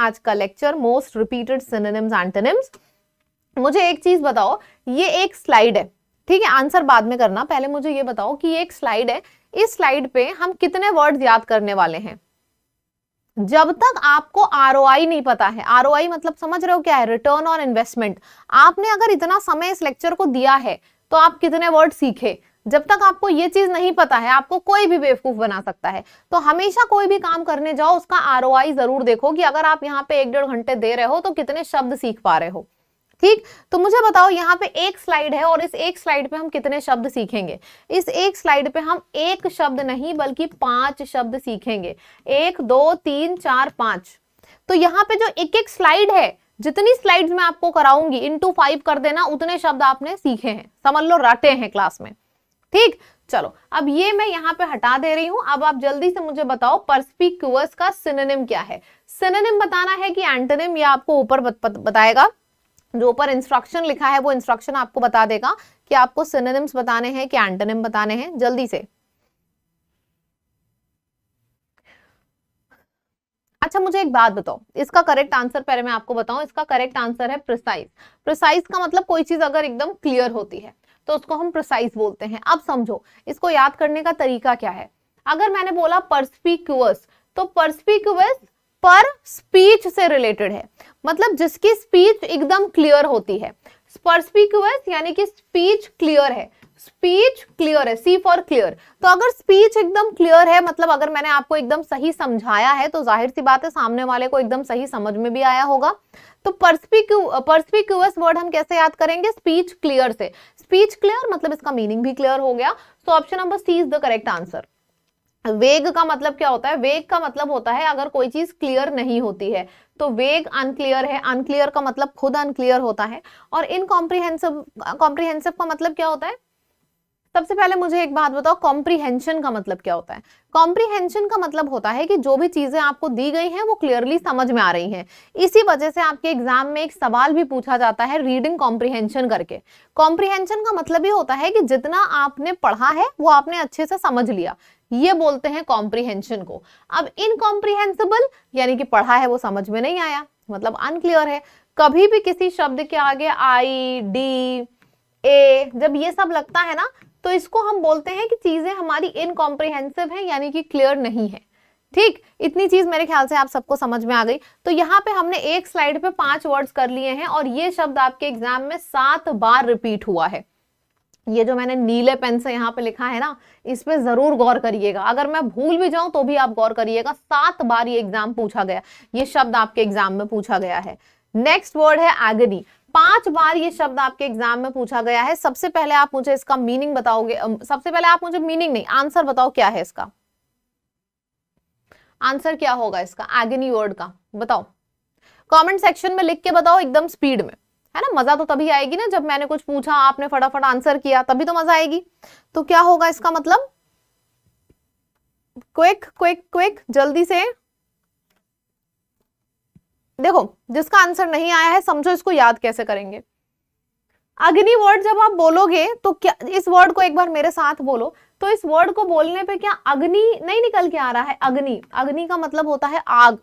आज का lecture most repeated synonyms antonyms मुझे एक चीज बताओ ये एक स्लाइड है ठीक है आंसर बाद में करना पहले मुझे ये बताओ कि ये एक स्लाइड है इस स्लाइड पे हम कितने वर्ड याद करने वाले हैं जब तक आपको आर नहीं पता है आर मतलब समझ रहे हो क्या है रिटर्न ऑन इन्वेस्टमेंट आपने अगर इतना समय इस लेक्चर को दिया है तो आप कितने वर्ड सीखे जब तक आपको ये चीज नहीं पता है आपको कोई भी बेवकूफ बना सकता है तो हमेशा कोई भी काम करने जाओ उसका आर जरूर देखो कि अगर आप यहाँ पे एक डेढ़ घंटे दे रहे हो तो कितने शब्द सीख पा रहे हो ठीक तो मुझे बताओ यहाँ पे एक स्लाइड है और इस एक स्लाइड पे हम कितने शब्द सीखेंगे इस एक स्लाइड पे हम एक शब्द नहीं बल्कि पांच शब्द सीखेंगे एक दो तीन चार पांच तो यहाँ पे जो एक एक स्लाइड है जितनी स्लाइड्स मैं आपको कराऊंगी इनटू फाइव कर देना उतने शब्द आपने सीखे हैं समझ लो रटे हैं क्लास में ठीक चलो अब ये मैं यहाँ पे हटा दे रही हूं अब आप जल्दी से मुझे बताओ परस्पिक्यूअस का सिनेम क्या है सिनेम बताना है कि एंटेनिम या आपको ऊपर बताएगा जो ऊपर इंस्ट्रक्शन लिखा है वो इंस्ट्रक्शन आपको बता देगा कि आपको सिनेम्स बताने हैं कि एंटनिम बताने हैं जल्दी से अच्छा मुझे एक बात बताओ इसका करेक्ट आंसर पहले मैं आपको बताऊं इसका करेक्ट आंसर है प्रिसाइज प्रिसाइज का मतलब कोई चीज अगर एकदम क्लियर होती है तो उसको हम प्रोसाइज बोलते हैं अब समझो इसको याद करने का तरीका क्या है अगर मैंने बोला परस्पीक्यूअस तो परस्पीक्यूअस पर स्पीच से रिलेटेड है मतलब जिसकी स्पीच एकदम क्लियर होती है परस्पीक्यूअस यानी कि स्पीच क्लियर है स्पीच क्लियर है सी फॉर क्लियर तो अगर स्पीच एकदम क्लियर है मतलब अगर मैंने आपको एकदम सही समझाया है तो जाहिर सी बात है सामने वाले को एकदम सही समझ में भी आया होगा तो परस्पीक्यूअस वर्ड हम कैसे याद करेंगे स्पीच क्लियर से स्पीच क्लियर मतलब इसका मीनिंग भी क्लियर हो गया so option number C is the correct answer vague का मतलब क्या होता है वेग का मतलब होता है अगर कोई चीज क्लियर नहीं होती है तो वेग अनक्लियर है अनक्लियर का मतलब खुद अनक्लियर होता है और इनकॉम्प्रीहेंसिव कॉम्प्रीहेंसिव का मतलब क्या होता है सबसे पहले मुझे एक बात बताओ कॉम्प्रीहेंशन का मतलब क्या होता है कॉम्प्रीहेंशन का मतलब होता है कि जो भी चीजें आपको दी गई हैं वो क्लियरली समझ में आ रही हैं इसी वजह से आपके एग्जाम में एक सवाल भी पूछा जाता है रीडिंग कॉम्प्रीहेंशन करके कॉम्प्रीहेंशन का मतलब ये होता है कि जितना आपने पढ़ा है वो आपने अच्छे से समझ लिया ये बोलते हैं कॉम्प्रीहेंशन को अब इनकॉम्प्रीहेंसिबल यानी कि पढ़ा है वो समझ में नहीं आया मतलब अनक्लियर है कभी भी किसी शब्द के आगे आई डी ए जब ये सब लगता है ना तो इसको हम बोलते हैं कि चीज़ें हमारी इनकॉम्प्रिहेंसिव है यानी कि क्लियर नहीं है ठीक इतनी चीज मेरे ख्याल से आप सबको समझ में आ गई तो यहाँ पे हमने एक स्लाइड पे पांच वर्ड्स कर लिए हैं और ये शब्द आपके एग्जाम में सात बार रिपीट हुआ है ये जो मैंने नीले पेन से यहाँ पे लिखा है ना इस पर जरूर गौर करिएगा अगर मैं भूल भी जाऊं तो भी आप गौर करिएगा सात बार ये एग्जाम पूछा गया ये शब्द आपके एग्जाम में पूछा गया है नेक्स्ट वर्ड है एगनी पांच बार ये शब्द आपके एग्जाम में पूछा गया है सबसे पहले आप मुझे इसका मीनिंग बताओगे सबसे पहले आप मुझे मीनिंग नहीं आंसर बताओ क्या है इसका आंसर क्या होगा इसका एगनी वर्ड का बताओ कमेंट सेक्शन में लिख के बताओ एकदम स्पीड में है ना मजा तो तभी आएगी ना जब मैंने कुछ पूछा आपने फटाफट आंसर किया तभी तो मजा आएगी तो क्या होगा इसका मतलब क्विक क्विक क्विक जल्दी से देखो जिसका आंसर नहीं आया है समझो इसको याद कैसे करेंगे अग्नि वर्ड जब आप बोलोगे तो क्या इस वर्ड को एक बार मेरे साथ बोलो तो इस वर्ड को बोलने पे क्या अग्नि नहीं निकल के आ रहा है अग्नि अग्नि का मतलब होता है आग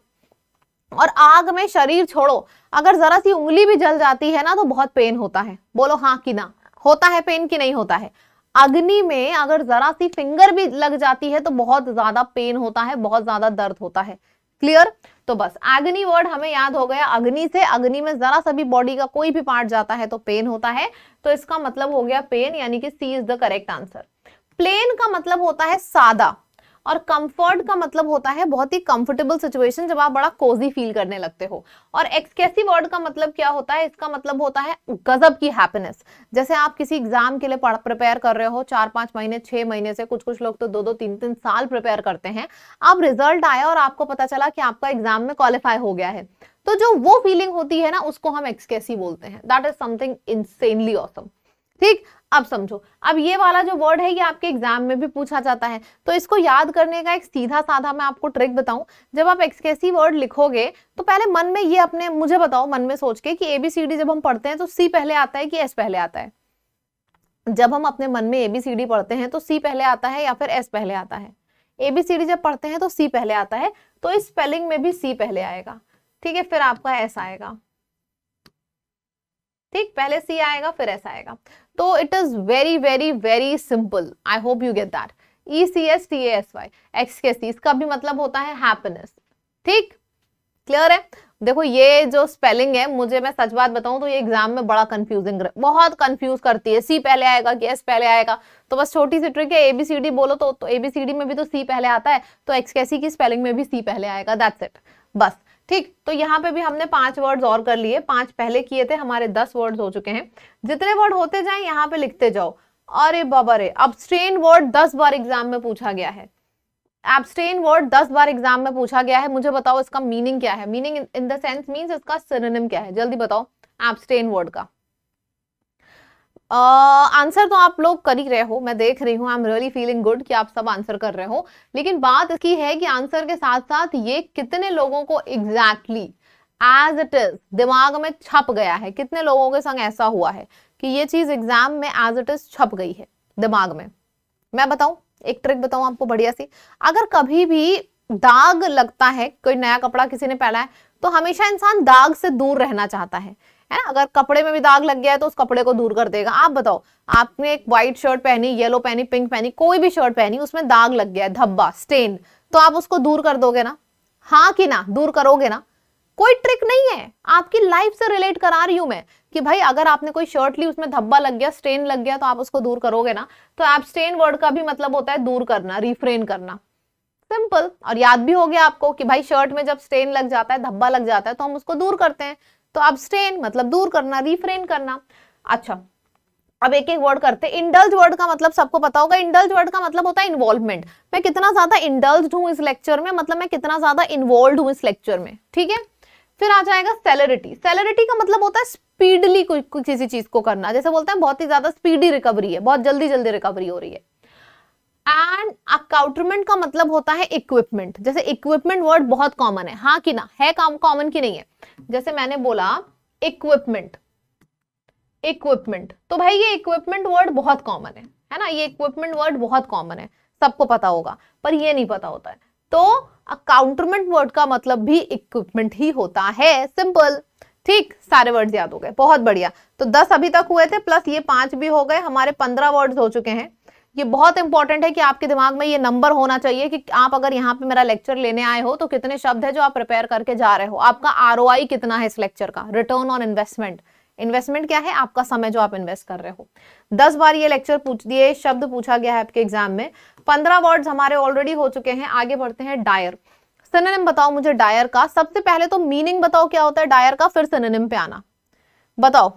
और आग में शरीर छोड़ो अगर जरा सी उंगली भी जल जाती है ना तो बहुत पेन होता है बोलो हाँ कि ना होता है पेन कि नहीं होता है अग्नि में अगर जरा सी फिंगर भी लग जाती है तो बहुत ज्यादा पेन होता है बहुत ज्यादा दर्द होता है क्लियर तो बस अग्नि वर्ड हमें याद हो गया अग्नि से अग्नि में जरा सा भी बॉडी का कोई भी पार्ट जाता है तो पेन होता है तो इसका मतलब हो गया पेन यानी कि C is the correct answer plain का मतलब होता है सादा और कंफर्ट का मतलब होता है बहुत ही कंफर्टेबल सिचुएशन जब आप बड़ा कोजी फील करने लगते हो और एक्सकेसी वर्ड का मतलब क्या होता है इसका मतलब होता है गजब की हैप्पीनेस जैसे आप किसी एग्जाम के लिए प्रिपेयर कर रहे हो चार पांच महीने छह महीने से कुछ कुछ लोग तो दो दो तीन तीन साल प्रिपेयर करते हैं आप रिजल्ट आया और आपको पता चला कि आपका एग्जाम में क्वालिफाई हो गया है तो जो वो फीलिंग होती है ना उसको हम एक्सकेसी बोलते हैं that is something insanely awesome ठीक अब समझो अब ये वाला जो वर्ड है ये आपके एग्जाम में भी पूछा जाता है तो इसको याद करने का एक सीधा साधा मैं आपको ट्रिक बताऊं जब आप एक्सकेसी वर्ड लिखोगे तो पहले मन में ये अपने मुझे बताओ मन में सोच के कि एबीसीडी जब हम पढ़ते हैं तो सी पहले आता है कि एस पहले आता है जब हम अपने मन में एबीसीडी पढ़ते हैं तो सी पहले आता है या फिर एस पहले आता है एबीसीडी जब पढ़ते हैं तो सी पहले आता है तो इस स्पेलिंग में भी सी पहले आएगा ठीक है फिर आपका एस आएगा ठीक पहले सी आएगा फिर ऐसा आएगा तो it is very very very simple I hope you get that E C S T S Y ecstasy इसका भी मतलब होता है हैप्पीनेस ठीक क्लियर है देखो ये जो स्पेलिंग है मुझे मैं सच बात बताऊं तो ये एग्जाम में बड़ा कंफ्यूजिंग बहुत कंफ्यूज करती है सी पहले आएगा कि एस पहले आएगा तो बस छोटी सी ट्रिक है ए बी सी डी बोलो तो, ए बी सी डी में भी तो सी पहले आता है तो एक्स एक्सकेसी की स्पेलिंग में भी सी पहले आएगा दैट्स इट बस ठीक तो यहाँ पे भी हमने पांच वर्ड्स और कर लिए पांच पहले किए थे हमारे दस वर्ड्स हो चुके हैं जितने वर्ड होते जाए यहाँ पे लिखते जाओ अरे बाबा रे अब्सट्रेन वर्ड दस बार एग्जाम में पूछा गया है एबस्ट्रेन वर्ड दस बार एग्जाम में पूछा गया है मुझे बताओ इसका मीनिंग क्या है meaning in the sense means इसका सिनेम क्या है जल्दी बताओ एबस्ट्रेन वर्ड का आंसर uh, तो आप लोग कर ही रहे हो मैं देख रही हूँ I am really feeling good कि आप सब आंसर कर रहे हो लेकिन बात इसकी है कि आंसर के साथ साथ ये कितने लोगों को एग्जैक्टली एज इट इज दिमाग में छप गया है कितने लोगों के संग ऐसा हुआ है कि ये चीज एग्जाम में एज इट इज छप गई है दिमाग में मैं बताऊं एक ट्रिक बताऊं आपको बढ़िया सी अगर कभी भी दाग लगता है कोई नया कपड़ा किसी ने पहना है तो हमेशा इंसान दाग से दूर रहना चाहता है है ना अगर कपड़े में भी दाग लग गया है तो उस कपड़े को दूर कर देगा आप बताओ आपने एक व्हाइट शर्ट पहनी येलो पहनी पिंक पहनी कोई भी शर्ट पहनी उसमें दाग लग गया है धब्बा स्टेन तो आप उसको दूर कर दोगे ना हाँ कि ना दूर करोगे ना कोई ट्रिक नहीं है आपकी लाइफ से रिलेट करा रही हूं मैं कि भाई अगर आपने कोई शर्ट ली उसमें धब्बा लग गया स्टेन लग गया तो आप उसको दूर करोगे ना तो आप स्टेन वर्ड का भी मतलब होता है दूर करना रिफ्रेन करना सिंपल और याद भी हो गया आपको कि भाई शर्ट में जब स्टेन लग जाता है धब्बा लग जाता है तो हम उसको दूर करते हैं तो अबस्टेन मतलब दूर करना रिफ्रेन करना अच्छा अब एक एक वर्ड करते हैं इंडल्ज वर्ड का मतलब सबको पता होगा इंडल्ज वर्ड का मतलब होता है इन्वॉल्वमेंट मैं कितना ज्यादा इंडल्ज हूं इस लेक्चर में मतलब मैं कितना ज्यादा इन्वॉल्व हूं इस लेक्चर में ठीक है फिर आ जाएगा सेलरिटी सेलरिटी का मतलब होता है स्पीडली किसी चीज को करना जैसे बोलते हैं बहुत ही ज्यादा स्पीडी रिकवरी है बहुत जल्दी जल्दी रिकवरी हो रही है एंड अकाउटरमेंट का मतलब होता है इक्विपमेंट जैसे इक्विपमेंट वर्ड बहुत कॉमन है हाँ कि ना है काम कॉमन की नहीं है जैसे मैंने बोला इक्विपमेंट इक्विपमेंट तो भाई ये इक्विपमेंट वर्ड बहुत कॉमन है है ना ये इक्विपमेंट वर्ड बहुत कॉमन है सबको पता होगा पर ये नहीं पता होता है तो अकाउंटरमेंट वर्ड का मतलब भी इक्विपमेंट ही होता है सिंपल ठीक सारे वर्ड याद हो गए बहुत बढ़िया तो दस अभी तक हुए थे प्लस ये पांच भी हो गए हमारे पंद्रह वर्ड हो चुके हैं ये बहुत इंपॉर्टेंट है कि आपके दिमाग में ये नंबर होना चाहिए कि आप अगर यहाँ पे मेरा लेक्चर लेने आए हो तो कितने शब्द है जो आप प्रिपेयर करके जा रहे हो आपका आर कितना है इस लेक्चर का रिटर्न ऑन इन्वेस्टमेंट इन्वेस्टमेंट क्या है आपका समय जो आप इन्वेस्ट कर रहे हो दस बार ये लेक्चर पूछ दिए शब्द पूछा गया है आपके एग्जाम में पंद्रह वर्ड हमारे ऑलरेडी हो चुके हैं आगे बढ़ते हैं डायर सिनेम बताओ मुझे डायर का सबसे पहले तो मीनिंग बताओ क्या होता है डायर का फिर सिनेम पे आना बताओ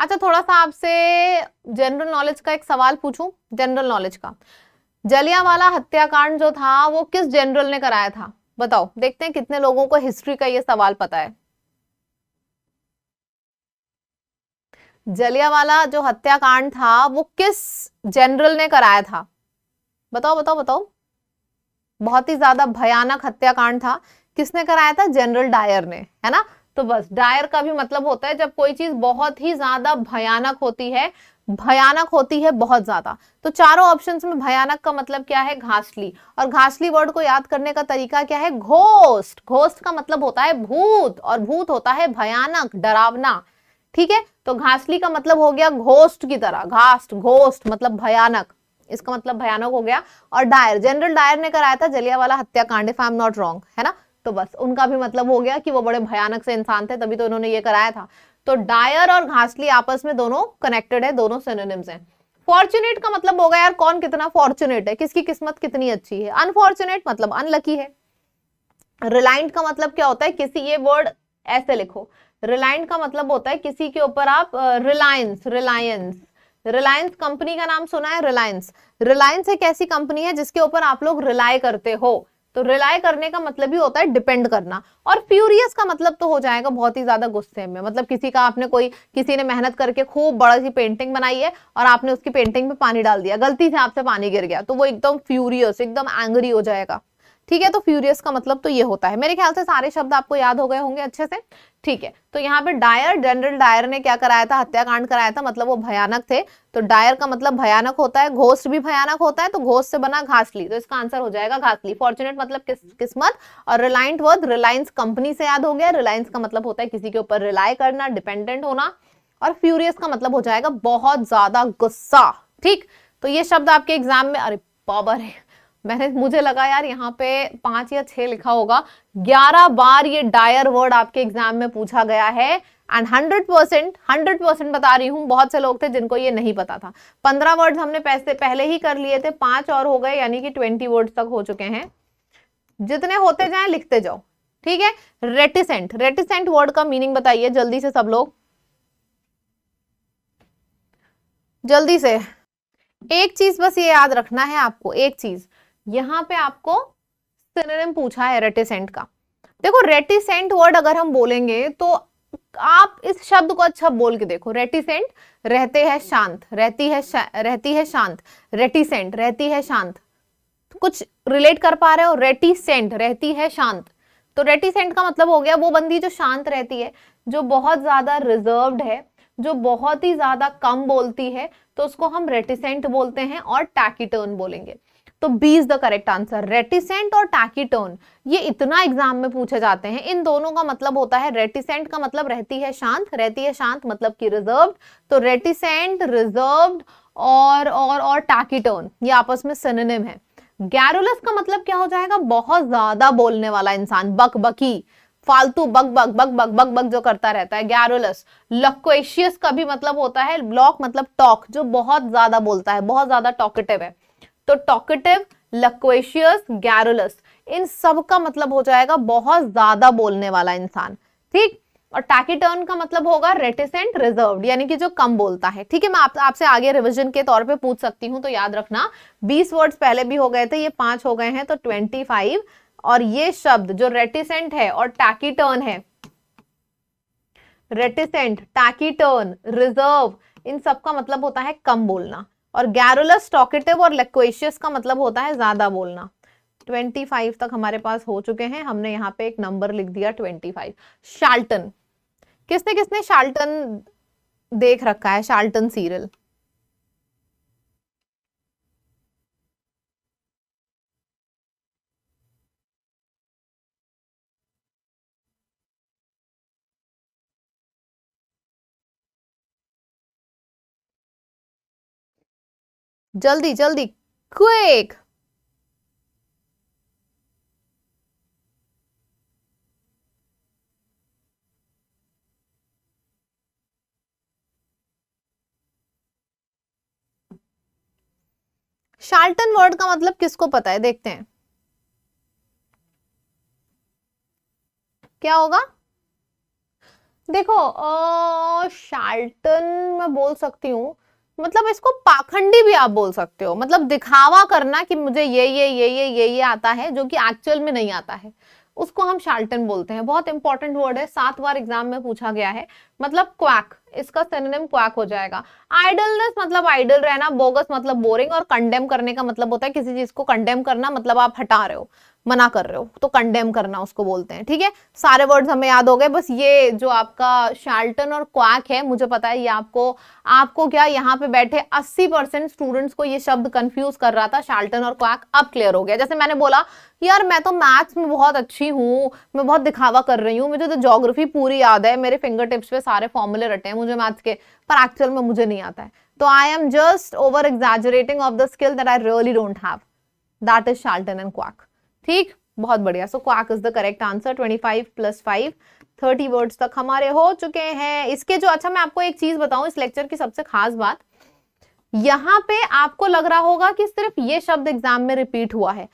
अच्छा थोड़ा सा आपसे जनरल नॉलेज का एक सवाल पूछूं जनरल नॉलेज का वाला हत्याकांड जो था वो किस जनरल ने कराया था बताओ देखते हैं कितने लोगों को हिस्ट्री का ये सवाल पता है वाला जो हत्याकांड था वो किस जनरल ने कराया था बताओ बताओ बताओ बहुत ही ज्यादा भयानक हत्याकांड था किसने कराया था जनरल डायर ने है ना तो बस डायर का भी मतलब होता है जब कोई चीज बहुत ही ज्यादा भयानक होती है भयानक होती है बहुत ज्यादा तो चारों ऑप्शंस में भयानक का मतलब क्या है घासली और घासली वर्ड को याद करने का तरीका क्या है घोस्ट घोस्ट का मतलब होता है भूत और भूत होता है भयानक डरावना ठीक है तो घासली का मतलब हो गया घोस्ट की तरह घास्ट घोस्ट मतलब भयानक इसका मतलब भयानक हो गया और डायर जनरल डायर ने कराया था जलिया वाला हत्याकांड if I am not wrong है ना तो बस उनका भी मतलब हो गया कि वो बड़े भयानक से इंसान थे तभी तो उन्होंने ये कराया था तो डायर और घासली आपस में दोनों कनेक्टेड है दोनों सिनोनिम्स हैं फॉर्चुनेट का मतलब होगा यार कौन कितना फॉर्चुनेट है किसकी किस्मत कितनी अच्छी है अनफॉर्चुनेट मतलब अनलकी है रिलायंट का मतलब क्या होता है किसी ये वर्ड ऐसे लिखो रिलायंट का मतलब होता है किसी के ऊपर आप रिलायंस रिलायंस रिलायंस कंपनी का नाम सुना है रिलायंस रिलायंस एक ऐसी कंपनी है जिसके ऊपर आप लोग रिलाय करते हो तो रिलाय करने का मतलब ही होता है डिपेंड करना और फ्यूरियस का मतलब तो हो जाएगा बहुत ही ज्यादा गुस्से में मतलब किसी का आपने कोई किसी ने मेहनत करके खूब बड़ा सी पेंटिंग बनाई है और आपने उसकी पेंटिंग में पानी डाल दिया गलती से आपसे पानी गिर गया तो वो एकदम फ्यूरियस एकदम एंग्री हो जाएगा ठीक है तो फ्यूरियस का मतलब तो ये होता है मेरे ख्याल से सारे शब्द आपको याद हो गए होंगे अच्छे से ठीक है तो यहाँ पे डायर जनरल डायर ने क्या कराया था हत्याकांड कराया था मतलब वो भयानक थे तो डायर का मतलब भयानक होता है घोष भी भयानक होता है तो घोष से बना घासली तो इसका आंसर हो जाएगा घासली फॉर्चुनेट मतलब किस, किस्मत और रिलायंट वर्ड रिलायंस कंपनी से याद हो गया रिलायंस का मतलब होता है किसी के ऊपर रिलाय करना डिपेंडेंट होना और फ्यूरियस का मतलब हो जाएगा बहुत ज्यादा गुस्सा ठीक तो ये शब्द आपके एग्जाम में अरे बाबर है मैंने मुझे लगा यार यहाँ पे पांच या छह लिखा होगा ग्यारह बार ये डायर वर्ड आपके एग्जाम में पूछा गया है and hundred percent hundred percent बता रही हूँ बहुत से लोग थे जिनको ये नहीं पता था पंद्रह वर्ड हमने पैसे पहले ही कर लिए थे पांच और हो गए यानी कि ट्वेंटी वर्ड्स तक हो चुके हैं जितने होते जाए लिखते जाओ ठीक है रेटिसेंट रेटिसेंट वर्ड का मीनिंग बताइए जल्दी से सब लोग जल्दी से एक चीज बस ये याद रखना है आपको एक चीज यहाँ पे आपको सिनोनिम पूछा है रेटिसेंट का देखो रेटिसेंट वर्ड अगर हम बोलेंगे तो आप इस शब्द को अच्छा बोल के देखो रेटिसेंट रहते हैं शांत रहती है शा, रहती है शांत रेटिसेंट रहती है शांत कुछ रिलेट कर पा रहे हो रेटिसेंट रहती है शांत तो रेटिसेंट का मतलब हो गया वो बंदी जो शांत रहती है जो बहुत ज्यादा रिजर्व्ड है जो बहुत ही ज्यादा कम बोलती है तो उसको हम रेटिसेंट बोलते हैं और टैकिटर्न बोलेंगे तो B is the correct answer reticent और टैकिटोन ये इतना एग्जाम में पूछे जाते हैं इन दोनों का मतलब होता है रेटिसेंट का मतलब रहती है शांत रहती है शांत मतलब कि रिजर्व तो रेटिसेंट रिजर्व और और और टैकिटोन ये आपस में सिनोनिम है गैरुलस का मतलब क्या हो जाएगा बहुत ज्यादा बोलने वाला इंसान बक बकी फालतू बक बक बक बक बक बक जो करता रहता है गैरुलस लक्वेशियस का भी मतलब होता है ब्लॉक मतलब टॉक जो बहुत ज्यादा बोलता है बहुत ज्यादा टॉकेटिव है तो टॉकेटिव लक्वेशियस गैरुलस इन सब का मतलब हो जाएगा बहुत ज्यादा बोलने वाला इंसान ठीक और टैकिटर्न का मतलब होगा रेटिसेंट रिजर्व यानी कि जो कम बोलता है ठीक है मैं आप, आपसे आगे रिविजन के तौर पे पूछ सकती हूँ तो याद रखना 20 वर्ड्स पहले भी हो गए थे ये पांच हो गए हैं तो 25 और ये शब्द जो रेटिसेंट है और टैकिटर्न है रेटिसेंट टैकिटर्न रिजर्व इन सब का मतलब होता है कम बोलना और गैरुलस टॉकेटिव और लेक्वेशियस का मतलब होता है ज्यादा बोलना 25 तक हमारे पास हो चुके हैं हमने यहाँ पे एक नंबर लिख दिया 25 शाल्टन किसने किसने शाल्टन देख रखा है शाल्टन सीरियल जल्दी जल्दी क्विक शार्टन वर्ड का मतलब किसको पता है देखते हैं क्या होगा देखो शार्टन मैं बोल सकती हूं मतलब इसको पाखंडी भी आप बोल सकते हो मतलब दिखावा करना कि मुझे ये ये ये ये ये ये आता है जो कि एक्चुअल में नहीं आता है उसको हम शाल्टन बोलते हैं बहुत इंपॉर्टेंट वर्ड है सात बार एग्जाम में पूछा गया है मतलब क्वैक इसका सिनोनिम क्वैक हो जाएगा आइडलनेस मतलब आइडल रहना बोगस मतलब बोरिंग और कंडेम करने का मतलब होता है किसी चीज को कंडेम करना मतलब आप हटा रहे हो मना कर रहे हो तो कंडेम करना उसको बोलते हैं ठीक है थीके? सारे वर्ड्स हमें याद हो गए बस ये जो आपका शार्ल्टन और क्वैक है मुझे पता है ये आपको आपको क्या यहाँ पे बैठे 80 परसेंट स्टूडेंट्स को ये शब्द कंफ्यूज कर रहा था शार्ल्टन और क्वैक अब क्लियर हो गया जैसे मैंने बोला यार मैं तो मैथ्स में बहुत अच्छी हूँ मैं बहुत दिखावा कर रही हूँ मुझे तो जोग्राफी पूरी याद है मेरे फिंगर टिप्स पे सारे फॉर्मूले रटे हैं मुझे मैथ्स के पर एक्चुअल में मुझे नहीं आता है तो I am just over exaggerating of the skill that I really don't have that is charlatan and quack ठीक बहुत बढ़िया so quack is the correct answer twenty five plus five thirty words तक हमारे हो चुके हैं इसके जो अच्छा मैं आपको एक चीज बताऊं इस लेक्चर की सबसे खास बात यहाँ पे आपको लग रहा होगा कि सिर्फ ये शब्द एग्जाम में रिपीट हुआ है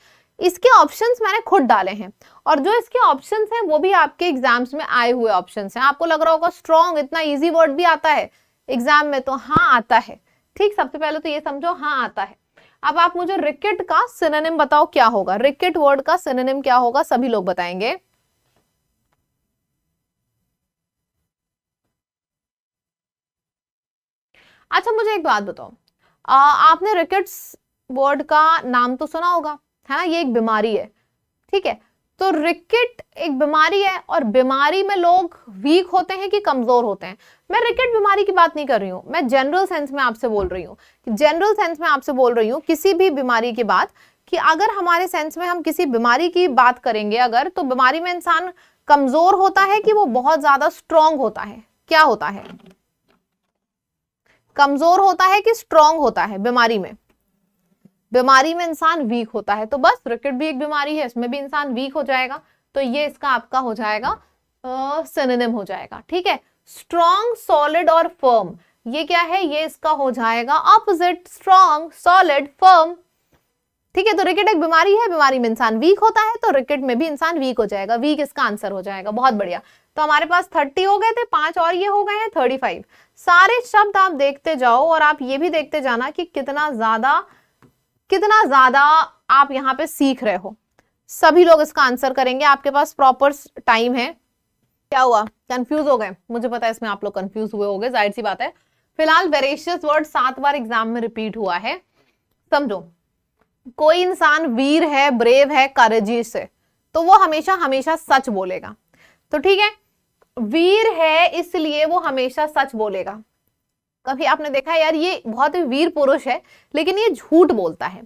इसके ऑप्शंस मैंने खुद डाले हैं और जो इसके ऑप्शंस हैं वो भी आपके एग्जाम्स में आए हुए ऑप्शंस हैं आपको लग रहा होगा स्ट्रॉन्ग इतना इजी वर्ड भी आता है एग्जाम में तो हाँ आता है ठीक सबसे पहले तो ये समझो हाँ आता है अब आप मुझे रिकेट का सिनेम बताओ क्या होगा रिकेट वर्ड का सिनेम क्या होगा सभी लोग बताएंगे अच्छा मुझे एक बात बताओ आ, आपने रिकेट्स वर्ड का नाम तो सुना होगा है हाँ, ना ये एक बीमारी है ठीक है तो रिकेट एक बीमारी है और बीमारी में लोग वीक होते हैं कि कमज़ोर होते हैं मैं रिकेट बीमारी की बात नहीं कर रही हूँ मैं जनरल सेंस में आपसे बोल रही हूँ जनरल सेंस में आपसे बोल रही हूँ किसी भी बीमारी की बात कि अगर हमारे सेंस में हम किसी बीमारी की बात करेंगे अगर तो बीमारी में इंसान कमज़ोर होता है कि वो बहुत ज़्यादा स्ट्रोंग होता है क्या होता है कमज़ोर होता है कि स्ट्रोंग होता है बीमारी में बीमारी में इंसान वीक होता है तो बस क्रिकेट भी एक बीमारी है इसमें भी इंसान वीक हो जाएगा तो ये इसका आपका हो जाएगा सिनेम हो जाएगा ठीक है स्ट्रॉन्ग सॉलिड और फर्म ये क्या है ये इसका हो जाएगा ऑपोजिट स्ट्रॉन्ग सॉलिड फर्म ठीक है तो रिकेट एक बीमारी है बीमारी में इंसान वीक होता है तो रिकेट में भी इंसान वीक हो जाएगा वीक इसका आंसर हो जाएगा बहुत बढ़िया तो हमारे पास थर्टी हो गए थे पांच और ये हो गए हैं थर्टी फाइव सारे शब्द आप देखते जाओ और आप ये भी देखते जाना कि कितना ज्यादा कितना ज़्यादा आप यहाँ पे सीख रहे हो सभी लोग इसका आंसर करेंगे आपके पास प्रॉपर टाइम है क्या हुआ कंफ्यूज हो गए मुझे पता है इसमें आप लोग कंफ्यूज हुए हो गए जाहिर सी बात है फिलहाल वेरेशियस वर्ड सात बार एग्जाम में रिपीट हुआ है समझो कोई इंसान वीर है ब्रेव है करजी है तो वो हमेशा हमेशा सच बोलेगा तो ठीक है वीर है इसलिए वो हमेशा सच बोलेगा कभी आपने देखा यार ये बहुत ही वीर पुरुष है लेकिन ये झूठ बोलता है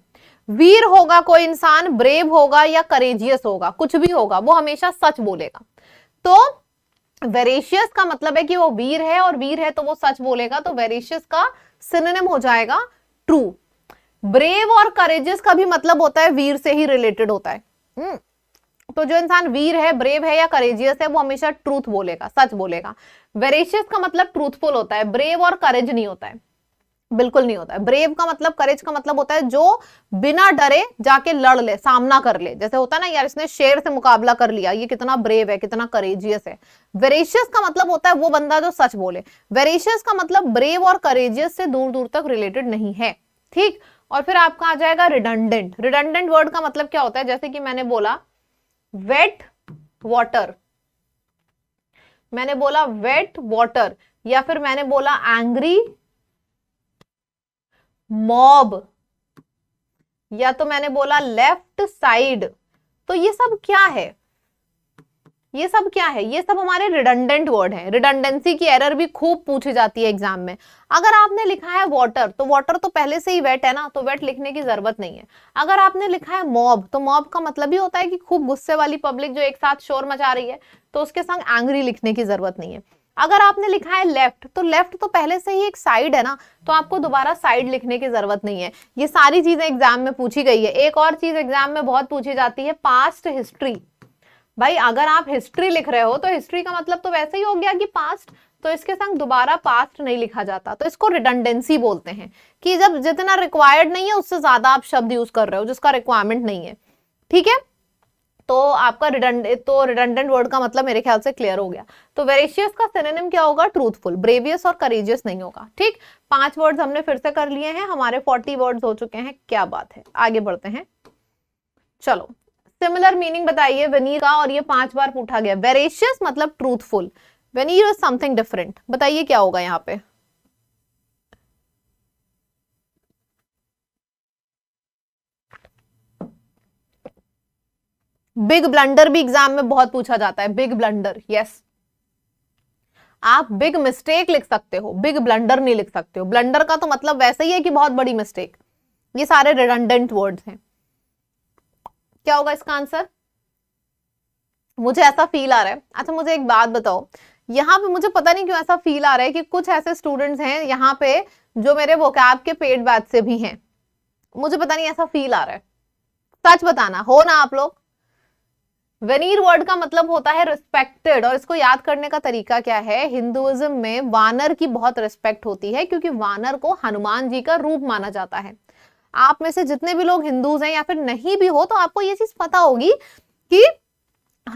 वीर होगा कोई इंसान ब्रेव होगा या करेजियस होगा कुछ भी होगा वो हमेशा सच बोलेगा तो वेरेशियस का मतलब है कि वो वीर है और वीर है तो वो सच बोलेगा तो वेरेशियस का सिनेम हो जाएगा ट्रू ब्रेव और करेजियस का भी मतलब होता है वीर से ही रिलेटेड होता है हम्म, तो जो इंसान वीर है ब्रेव है या करेजियस है वो हमेशा ट्रूथ बोलेगा सच बोलेगा वेरेशियस का मतलब ट्रूथफुल होता है ब्रेव और करेज नहीं होता है बिल्कुल नहीं होता है ब्रेव का मतलब करेज का मतलब होता है जो बिना डरे जाके लड़ ले सामना कर ले जैसे होता है ना यार इसने शेर से मुकाबला कर लिया ये कितना ब्रेव है कितना करेजियस है वेरेशियस का मतलब होता है वो बंदा जो सच बोले वेरेशियस का मतलब ब्रेव और करेजियस से दूर दूर तक रिलेटेड नहीं है ठीक और फिर आपका आ जाएगा रिडंडेंट रिडंडेंट वर्ड का मतलब क्या होता है जैसे कि मैंने बोला वेट वाटर मैंने बोला वेट वाटर या फिर मैंने बोला एंग्री मॉब या तो मैंने बोला लेफ्ट साइड तो ये सब क्या है ये सब क्या है ये सब हमारे रिडंडेंट वर्ड है रिडंडेंसी की एरर भी खूब पूछी जाती है एग्जाम में अगर आपने लिखा है वाटर तो वाटर तो पहले से ही वेट है ना तो वेट लिखने की जरूरत नहीं है अगर आपने लिखा है मॉब तो मॉब का मतलब ही होता है कि खूब गुस्से वाली पब्लिक जो एक साथ शोर मचा रही है तो उसके संग एंग्री लिखने की जरूरत नहीं है अगर आपने लिखा है लेफ्ट तो लेफ्ट तो पहले से ही एक साइड है ना तो आपको दोबारा साइड लिखने की जरूरत नहीं है ये सारी चीजें एग्जाम में पूछी गई है एक और चीज एग्जाम में बहुत पूछी जाती है पास्ट हिस्ट्री भाई अगर आप हिस्ट्री लिख रहे हो तो हिस्ट्री का मतलब तो वैसे ही हो गया कि पास्ट तो इसके संग दोबारा पास्ट नहीं लिखा जाता तो इसको रिडंडेंसी बोलते हैं कि जब जितना रिक्वायर्ड नहीं है उससे ज्यादा आप शब्द यूज कर रहे हो जिसका रिक्वायरमेंट नहीं है ठीक है तो आपका रिडंड तो रिडंडेंट वर्ड का मतलब मेरे ख्याल से क्लियर हो गया तो वेरेशियस का सिनेम क्या होगा ट्रूथफुल ब्रेवियस और करेजियस नहीं होगा ठीक पांच वर्ड हमने फिर से कर लिए हैं हमारे फोर्टी वर्ड हो चुके हैं क्या बात है आगे बढ़ते हैं चलो सिमिलर मीनिंग बताइए वनीर का और ये पांच बार पूछा गया वेरेशियस मतलब truthful veneer is something different बताइए क्या होगा यहाँ पे बिग ब्लंडर भी एग्जाम में बहुत पूछा जाता है बिग ब्लंडर यस आप बिग मिस्टेक लिख सकते हो बिग ब्लंडर नहीं लिख सकते हो ब्लंडर का तो मतलब वैसे ही है कि बहुत बड़ी मिस्टेक ये सारे रिडंडेंट वर्ड्स हैं क्या होगा इसका आंसर मुझे ऐसा फील आ रहा है अच्छा मुझे एक बात बताओ यहाँ पे मुझे पता नहीं क्यों ऐसा फील आ रहा है कि कुछ ऐसे स्टूडेंट्स हैं यहाँ पे जो मेरे वोकैब के पेड बैच से भी हैं मुझे पता नहीं ऐसा फील आ रहा है सच बताना हो ना आप लोग वनीर वर्ड का मतलब होता है रिस्पेक्टेड और इसको याद करने का तरीका क्या है हिंदुइज्म में वानर की बहुत रिस्पेक्ट होती है क्योंकि वानर को हनुमान जी का रूप माना जाता है आप में से जितने भी लोग हिंदूज हैं या फिर नहीं भी हो तो आपको ये चीज पता होगी कि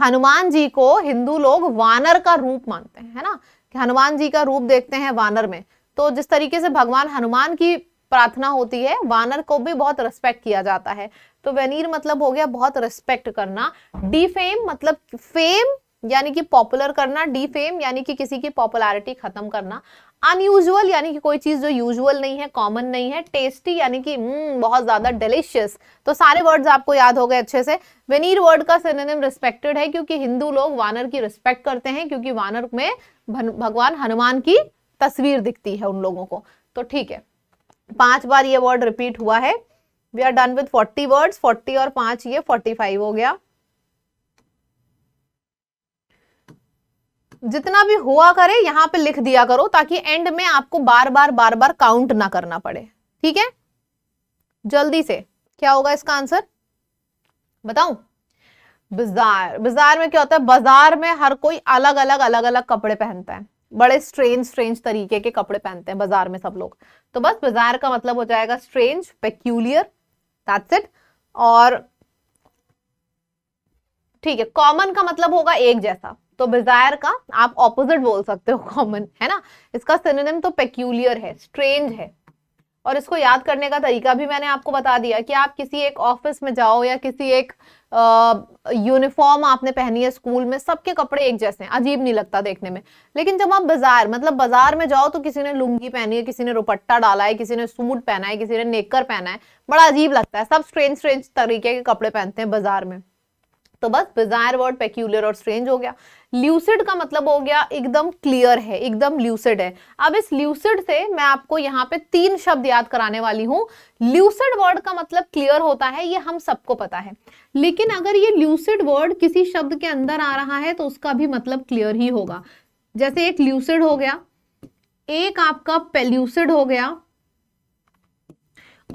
हनुमान जी को हिंदू लोग वानर का रूप मानते हैं है ना कि हनुमान जी का रूप देखते हैं वानर में तो जिस तरीके से भगवान हनुमान की प्रार्थना होती है वानर को भी बहुत रिस्पेक्ट किया जाता है तो वेनीर मतलब हो गया बहुत रिस्पेक्ट करना डीफेम मतलब फेम यानी कि पॉपुलर करना डीफेम यानी कि किसी की पॉपुलैरिटी खत्म करना अनयूजल यानी कि कोई चीज़ जो यूजुअल नहीं है कॉमन नहीं है टेस्टी यानी कि हम्म, बहुत ज़्यादा डिलिशियस तो सारे वर्ड्स आपको याद हो गए अच्छे से वेनीर वर्ड का सिनेम रिस्पेक्टेड है क्योंकि हिंदू लोग वानर की रिस्पेक्ट करते हैं क्योंकि वानर में भगवान हनुमान की तस्वीर दिखती है उन लोगों को तो ठीक है पांच बार ये वर्ड रिपीट हुआ है we are done with forty words forty और पांच ये फोर्टी फाइव हो गया जितना भी हुआ करे यहाँ पे लिख दिया करो ताकि एंड में आपको बार बार बार बार काउंट ना करना पड़े ठीक है जल्दी से क्या होगा इसका आंसर बताऊं बाजार बाजार में क्या होता है बाजार में हर कोई अलग अलग अलग अलग कपड़े पहनता है बड़े स्ट्रेंज स्ट्रेंज तरीके के कपड़े पहनते हैं बाजार में सब लोग तो बस बाजार का मतलब हो जाएगा स्ट्रेंज पेक्यूलियर दैट्स इट और ठीक है कॉमन का मतलब होगा एक जैसा तो बिजायर का आप ऑपोजिट बोल सकते हो कॉमन है ना इसका सिनोनिम तो पेक्यूलियर है स्ट्रेंज है और इसको याद करने का तरीका भी मैंने आपको बता दिया कि आप किसी एक ऑफिस में जाओ या किसी एक यूनिफॉर्म आपने पहनी है स्कूल में सबके कपड़े एक जैसे हैं अजीब नहीं लगता देखने में लेकिन जब आप बाजार मतलब बाजार में जाओ तो किसी ने लुंगी पहनी है किसी ने रुपट्टा डाला है किसी ने सूट पहना है किसी ने नेकर पहना है बड़ा अजीब लगता है सब स्ट्रेंज स्ट्रेंज तरीके के कपड़े पहनते हैं बाजार में तो बस बिजायर वर्ड पेक्यूलर और स्ट्रेंज हो गया ल्यूसिड का मतलब हो गया एकदम क्लियर है एकदम ल्यूसिड है अब इस ल्यूसिड से मैं आपको यहाँ पे तीन शब्द याद कराने वाली हूँ ल्यूसिड वर्ड का मतलब क्लियर होता है ये हम सबको पता है लेकिन अगर ये ल्यूसिड वर्ड किसी शब्द के अंदर आ रहा है तो उसका भी मतलब क्लियर ही होगा जैसे एक ल्यूसिड हो गया एक आपका पेल्यूसिड हो गया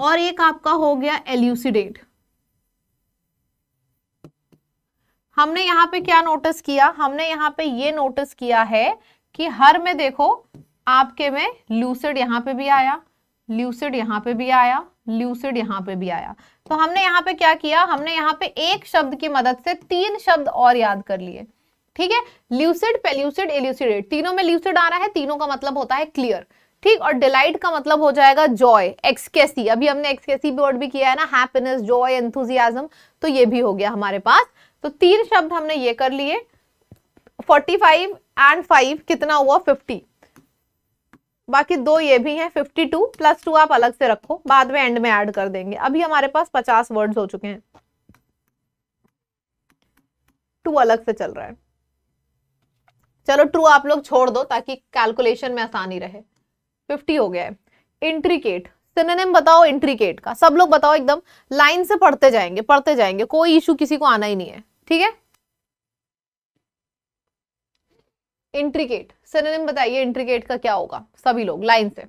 और एक आपका हो गया एल्यूसिडेट हमने यहाँ पे क्या नोटिस किया हमने यहाँ पे ये नोटिस किया है कि हर में देखो आपके में लूसिड यहाँ पे भी आया लूसिड यहाँ पे भी आया लूसिड यहाँ पे भी आया तो हमने यहाँ पे क्या किया हमने यहाँ पे एक शब्द की मदद से तीन शब्द और याद कर लिए ठीक है ल्यूसिड पेल्यूसिड एल्यूसिडेट तीनों में ल्यूसिड आ रहा है तीनों का मतलब होता है क्लियर ठीक और डिलाइट का मतलब हो जाएगा जॉय एक्सकेसी अभी हमने एक्सकेसी वर्ड भी किया है ना हैप्पीनेस जॉय एंथुजियाज्म तो ये भी हो गया हमारे पास तो तीन शब्द हमने ये कर लिए 45 एंड 5 कितना हुआ 50 बाकी दो ये भी हैं 52 टू प्लस टू आप अलग से रखो बाद में एंड में ऐड कर देंगे अभी हमारे पास 50 वर्ड्स हो चुके हैं टू अलग से चल रहा है चलो ट्रू आप लोग छोड़ दो ताकि कैलकुलेशन में आसानी रहे 50 हो गया है इंट्रीकेट सिनेम बताओ इंट्रीकेट का सब लोग बताओ एकदम लाइन से पढ़ते जाएंगे पढ़ते जाएंगे कोई इशू किसी को आना ही नहीं है ठीक है इंट्रिकेट सिनेम बताइए इंट्रिकेट का क्या होगा सभी लोग लाइन से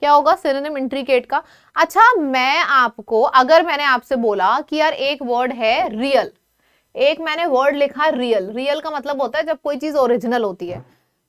क्या होगा सिनेम इंट्रिकेट का अच्छा मैं आपको अगर मैंने आपसे बोला कि यार एक वर्ड है रियल एक मैंने वर्ड लिखा रियल रियल का मतलब होता है जब कोई चीज ओरिजिनल होती है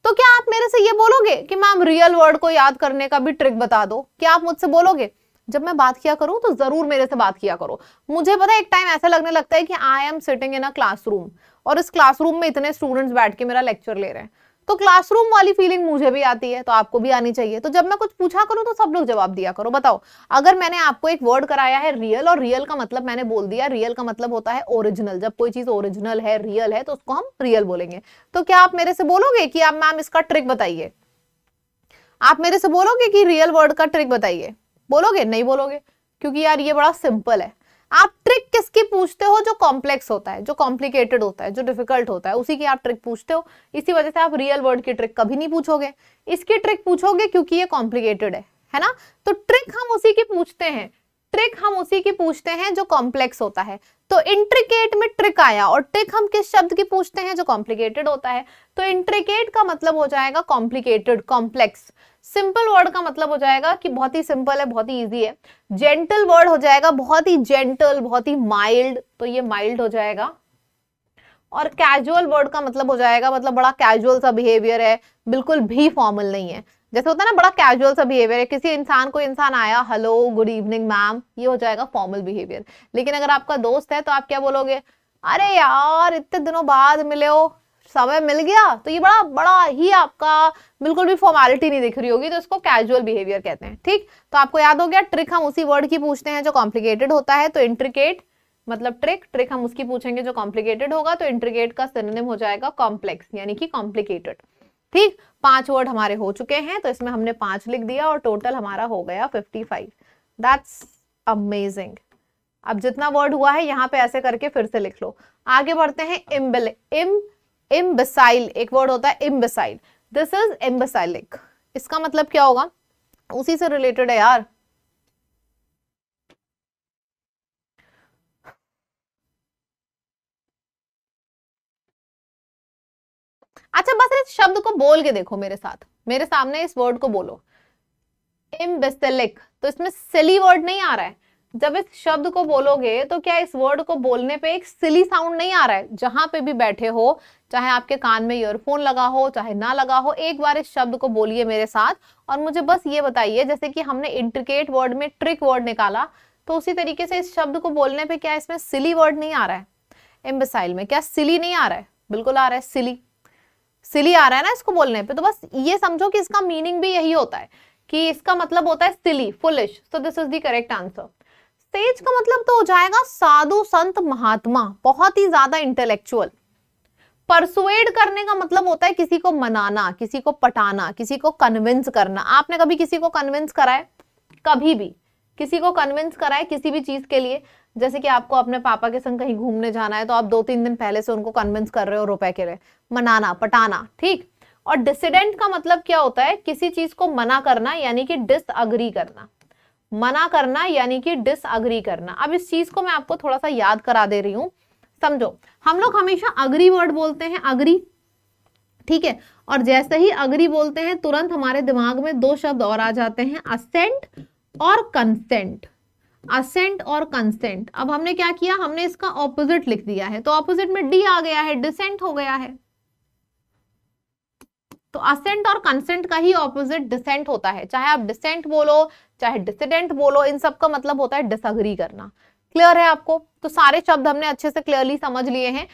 तो क्या आप मेरे से ये बोलोगे कि मैम रियल वर्ड को याद करने का भी ट्रिक बता दो क्या आप मुझसे बोलोगे जब मैं बात किया करूं तो ज़रूर मेरे से बात किया करो मुझे पता है एक टाइम ऐसा लगने लगता है कि I am sitting in a classroom और इस क्लासरूम में इतने स्टूडेंट्स बैठ के मेरा लेक्चर ले रहे हैं तो क्लासरूम वाली फीलिंग मुझे भी आती है तो आपको भी आनी चाहिए तो जब मैं कुछ पूछा करूं तो सब लोग जवाब दिया करो बताओ अगर मैंने आपको एक वर्ड कराया है रियल और रियल का मतलब मैंने बोल दिया रियल का मतलब होता है ओरिजिनल जब कोई चीज ओरिजिनल है रियल है तो उसको हम रियल बोलेंगे तो क्या आप मेरे से बोलोगे कि आप मैम इसका ट्रिक बताइए आप मेरे से बोलोगे कि रियल वर्ड का ट्रिक बताइए बोलोगे नहीं बोलोगे क्योंकि यार ये बड़ा सिंपल है आप ट्रिक किसकी पूछते हो जो कॉम्प्लेक्स होता है जो कॉम्प्लिकेटेड होता है जो डिफिकल्ट होता है उसी की आप ट्रिक पूछते हो इसी वजह से आप रियल वर्ड की ट्रिक कभी नहीं पूछोगे इसकी ट्रिक पूछोगे क्योंकि ये कॉम्प्लिकेटेड है है ना तो ट्रिक हम उसी की पूछते हैं ट्रिक हम उसी की पूछते हैं जो कॉम्प्लेक्स होता है तो इंट्रिकेट में ट्रिक आया और ट्रिक हम किस शब्द की पूछते हैं जो कॉम्प्लिकेटेड होता है तो इंट्रिकेट का मतलब हो जाएगा कॉम्प्लिकेटेड कॉम्प्लेक्स सिंपल वर्ड का मतलब हो जाएगा कि बहुत ही सिंपल है बहुत ही इजी है जेंटल वर्ड हो जाएगा बहुत ही जेंटल बहुत ही माइल्ड तो ये माइल्ड हो जाएगा और कैजुअल वर्ड का मतलब हो जाएगा मतलब बड़ा कैजुअल सा बिहेवियर है बिल्कुल भी फॉर्मल नहीं है जैसे होता है ना बड़ा कैजुअल सा बिहेवियर है किसी इंसान को इंसान आया हेलो गुड इवनिंग मैम ये हो जाएगा फॉर्मल बिहेवियर लेकिन अगर आपका दोस्त है तो आप क्या बोलोगे अरे यार इतने दिनों बाद मिले हो समय मिल गया तो ये बड़ा बड़ा ही आपका बिल्कुल भी फॉर्मेलिटी नहीं दिख रही होगी तो इसको कैजुअल बिहेवियर कहते हैं ठीक तो आपको याद हो गया ट्रिक हम उसी वर्ड की पूछते हैं जो कॉम्प्लिकेटेड होता है तो इंट्रिकेट मतलब ट्रिक ट्रिक हम उसकी पूछेंगे जो कॉम्प्लिकेटेड होगा तो इंट्रिकेट का सिनेम हो जाएगा कॉम्प्लेक्स यानी कि कॉम्प्लिकेटेड ठीक पांच वर्ड हमारे हो चुके हैं तो इसमें हमने पांच लिख दिया और टोटल हमारा हो गया फिफ्टी फाइव दैट्स अमेजिंग अब जितना वर्ड हुआ है यहाँ पे ऐसे करके फिर से लिख लो आगे बढ़ते हैं इम्बिल इम इम्बेसाइल एक वर्ड होता है इम्बेसाइल दिस इज एम्बेसाइलिक इसका मतलब क्या होगा उसी से रिलेटेड है यार अच्छा बस इस शब्द को बोल के देखो मेरे साथ मेरे सामने इस वर्ड को बोलो इम्बेसिलिक तो इसमें सिली वर्ड नहीं आ रहा है जब इस शब्द को बोलोगे तो क्या इस वर्ड को बोलने पे एक सिली साउंड नहीं आ रहा है जहां पे भी बैठे हो चाहे आपके कान में ईयरफोन लगा हो चाहे ना लगा हो एक बार इस शब्द को बोलिए मेरे साथ और मुझे बस ये बताइए जैसे कि हमने इंट्रिकेट वर्ड में ट्रिक वर्ड निकाला तो उसी तरीके से इस शब्द को बोलने पर क्या इसमें सिली वर्ड नहीं आ रहा है एम्बिसाइल में क्या सिली नहीं आ रहा है बिल्कुल आ रहा है सिली सिली आ रहा है ना इसको बोलने पर तो बस ये समझो कि इसका मीनिंग भी यही होता है कि इसका मतलब होता है silly foolish so this is the correct answer sage का मतलब तो हो जाएगा साधु संत महात्मा बहुत ही ज्यादा इंटेलेक्चुअल परसुएड करने का मतलब होता है किसी को मनाना किसी को पटाना किसी को कन्विंस करना आपने कभी किसी को कन्विंस कराए कभी भी किसी को कन्विंस कराए किसी भी चीज के लिए जैसे कि आपको अपने पापा के संग कहीं घूमने जाना है तो आप दो तीन दिन पहले से उनको कन्विंस कर रहे हो रुपए के लिए मनाना पटाना ठीक और डिसिडेंट का मतलब क्या होता है किसी चीज को मना करना यानी कि डिसअग्री करना मना करना यानी कि डिसअग्री करना अब इस चीज को मैं आपको थोड़ा सा याद करा दे रही हूं समझो हम लोग हमेशा अग्री वर्ड बोलते हैं अग्री ठीक है और जैसे ही अग्री बोलते हैं तुरंत हमारे दिमाग में दो शब्द और आ जाते हैं असेंट और कंसेंट असेंट और कंसेंट अब हमने क्या किया हमने इसका ऑपोजिट लिख दिया है तो ऑपोजिट में डी आ गया है डिसेंट हो गया है तो असेंट और कंसेंट का ही ऑपोजिट डिसेंट होता है चाहे आप डिसेंट बोलो चाहे डिसिडेंट बोलो इन सब का मतलब होता है डिसअग्री करना क्लियर है आपको तो सारे शब्द हमने अच्छे से क्लियरली समझ लिए हैं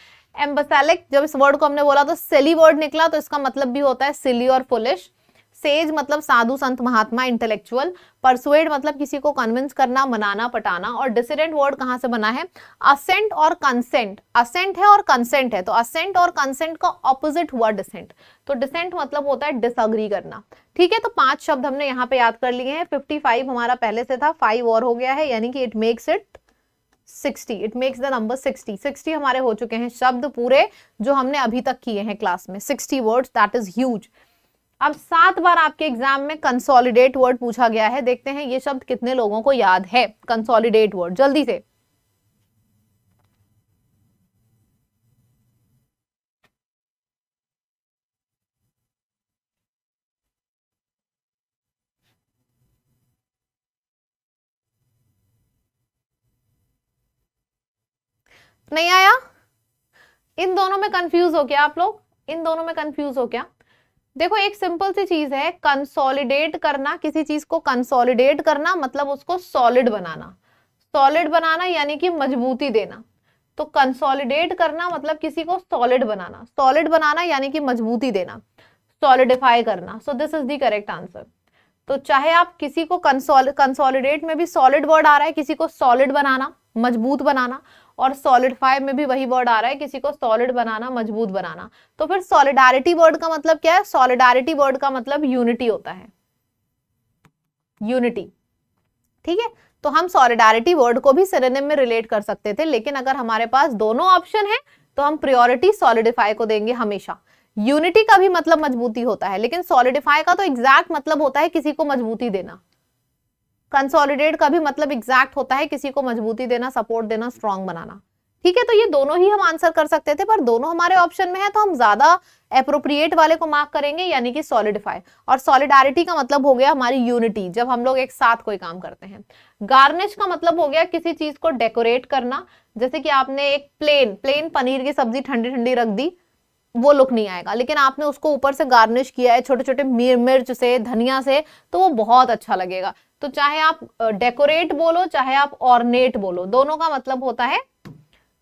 एम्बसेलिक जब इस वर्ड को हमने बोला तो सिली वर्ड निकला तो इसका मतलब भी होता है सिली और फुलिश सेज मतलब साधु संत महात्मा इंटेलेक्चुअल परसुएड मतलब किसी को कन्विंस करना मनाना पटाना और डिसिडेंट वर्ड कहाँ से बना है असेंट और कंसेंट असेंट है और कंसेंट है तो असेंट और कंसेंट का ऑपोजिट हुआ डिसेंट तो डिसेंट मतलब होता है डिसअग्री करना ठीक है तो पांच शब्द हमने यहाँ पे याद कर लिए हैं फिफ्टी हमारा पहले से था फाइव और हो गया है यानी कि it makes it 60 it makes the number 60 60 हमारे हो चुके हैं शब्द पूरे जो हमने अभी तक किए हैं क्लास में 60 वर्ड्स दैट इज ह्यूज अब सात बार आपके एग्जाम में कंसोलिडेट वर्ड पूछा गया है देखते हैं ये शब्द कितने लोगों को याद है कंसोलिडेट वर्ड जल्दी से नहीं आया इन दोनों में कंफ्यूज हो गया आप लोग इन दोनों में कंफ्यूज हो गया देखो एक सिंपल सी चीज है कंसोलिडेट करना किसी चीज को कंसोलिडेट करना मतलब उसको सॉलिड बनाना सॉलिड बनाना यानी कि मजबूती देना तो कंसोलिडेट करना मतलब किसी को सॉलिड बनाना सॉलिड बनाना यानी कि मजबूती देना सॉलिडिफाई करना so this is the correct answer तो चाहे आप किसी को कंसोलिडेट में भी सॉलिड वर्ड आ रहा है किसी को सॉलिड बनाना मजबूत बनाना और सॉलिडफाई में भी वही वर्ड आ रहा है किसी को सॉलिड बनाना मजबूत बनाना तो फिर सॉलिडारिटी वर्ड का मतलब क्या है सॉलिडारिटी वर्ड का मतलब यूनिटी होता है यूनिटी ठीक है तो हम सॉलिडारिटी वर्ड को भी सिरेनिम में रिलेट कर सकते थे लेकिन अगर हमारे पास दोनों ऑप्शन है तो हम प्रियोरिटी सॉलिडिफाई को देंगे हमेशा यूनिटी का भी मतलब मजबूती होता है लेकिन सॉलिडिफाई का तो एग्जैक्ट मतलब होता है किसी को मजबूती देना कंसोलिडेट का भी मतलब एग्जैक्ट होता है किसी को मजबूती देना सपोर्ट देना स्ट्रॉन्ग बनाना ठीक है तो ये दोनों ही हम आंसर कर सकते थे पर दोनों हमारे ऑप्शन में है तो हम ज्यादा अप्रोप्रिएट वाले को मार्क करेंगे यानी कि सॉलिडिफाई और सॉलिडारिटी का मतलब हो गया हमारी यूनिटी जब हम लोग एक साथ कोई काम करते हैं गार्निश का मतलब हो गया किसी चीज को डेकोरेट करना जैसे कि आपने एक प्लेन प्लेन पनीर की सब्जी ठंडी ठंडी रख दी वो लुक नहीं आएगा लेकिन आपने उसको ऊपर से गार्निश किया है छोटे छोटे मिर्च से धनिया से तो वो बहुत अच्छा लगेगा तो चाहे आप डेकोरेट बोलो चाहे आप ऑर्नेट बोलो दोनों का मतलब होता है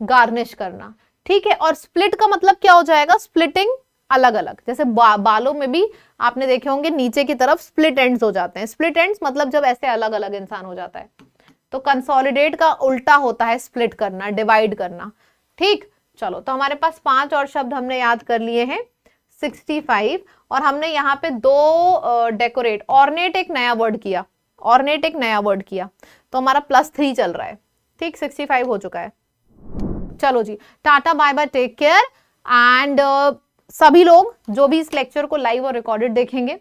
गार्निश करना ठीक है और स्प्लिट का मतलब क्या हो जाएगा स्प्लिटिंग अलग अलग जैसे बा, बालों में भी आपने देखे होंगे नीचे की तरफ स्प्लिट एंड्स हो जाते हैं स्प्लिट एंड्स मतलब जब ऐसे अलग अलग इंसान हो जाता है तो कंसोलिडेट का उल्टा होता है स्प्लिट करना डिवाइड करना ठीक चलो तो हमारे पास पांच और शब्द हमने याद कर लिए हैं 65 और हमने यहाँ पे दो डेकोरेट ऑर्नेट एक नया वर्ड किया ऑर्नेट एक नया वर्ड किया तो हमारा प्लस थ्री चल रहा है ठीक सिक्सटी फाइव हो चुका है चलो जी tata bye bye take care and सभी लोग जो भी इस लेक्चर को लाइव और रिकॉर्डेड देखेंगे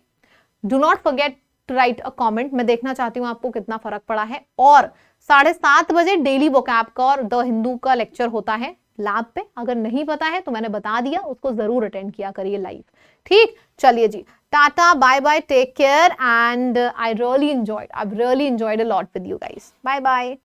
do not forget to write a comment मैं देखना चाहती हूँ आपको कितना फर्क पड़ा है और साढ़े सात बजे डेली वोकैब का और द हिंदू का लेक्चर होता है लैब पे अगर नहीं पता है तो मैंने बता दिया उसको जरूर अटेंड किया करिए लाइव ठीक चलिए जी Tata, bye bye, take care. And I really enjoyed, I've really enjoyed a lot with you guys. Bye bye.